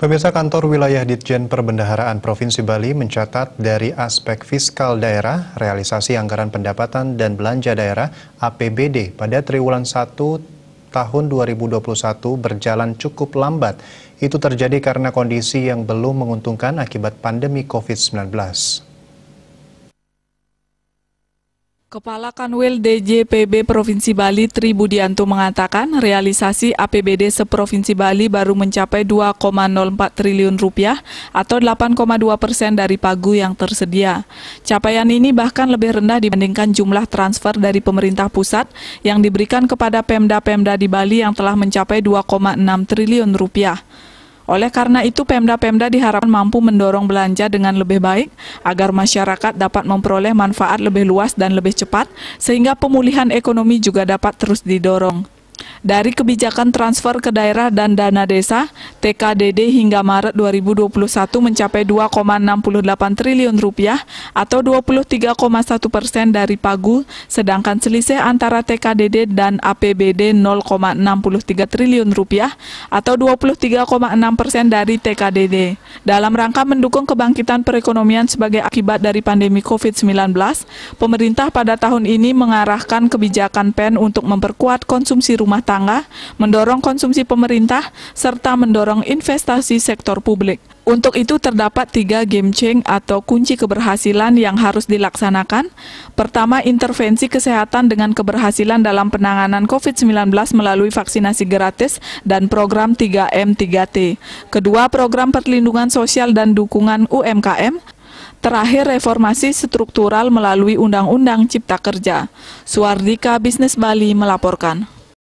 Pemirsa kantor wilayah Ditjen Perbendaharaan Provinsi Bali mencatat dari aspek fiskal daerah, realisasi anggaran pendapatan dan belanja daerah APBD pada triwulan 1 tahun 2021 berjalan cukup lambat. Itu terjadi karena kondisi yang belum menguntungkan akibat pandemi COVID-19. Kepala Kanwil DJPB Provinsi Bali Tri Budianto mengatakan realisasi APBD seprovinsi Bali baru mencapai 2,04 triliun rupiah atau 8,2 persen dari pagu yang tersedia. Capaian ini bahkan lebih rendah dibandingkan jumlah transfer dari pemerintah pusat yang diberikan kepada Pemda-Pemda di Bali yang telah mencapai 2,6 triliun rupiah. Oleh karena itu, Pemda-Pemda diharapkan mampu mendorong belanja dengan lebih baik agar masyarakat dapat memperoleh manfaat lebih luas dan lebih cepat, sehingga pemulihan ekonomi juga dapat terus didorong. Dari kebijakan transfer ke daerah dan dana desa, TKDD hingga Maret 2021 mencapai 2,68 triliun rupiah atau 23,1 persen dari pagu, sedangkan selisih antara TKDD dan APBD 0,63 triliun rupiah atau 23,6 persen dari TKDD. Dalam rangka mendukung kebangkitan perekonomian sebagai akibat dari pandemi COVID-19, pemerintah pada tahun ini mengarahkan kebijakan PEN untuk memperkuat konsumsi rumah tangga tangga, mendorong konsumsi pemerintah, serta mendorong investasi sektor publik. Untuk itu terdapat tiga game change atau kunci keberhasilan yang harus dilaksanakan. Pertama, intervensi kesehatan dengan keberhasilan dalam penanganan COVID-19 melalui vaksinasi gratis dan program 3M 3T. Kedua, program perlindungan sosial dan dukungan UMKM. Terakhir, reformasi struktural melalui Undang-Undang Cipta Kerja. Suardika Bisnis Bali melaporkan.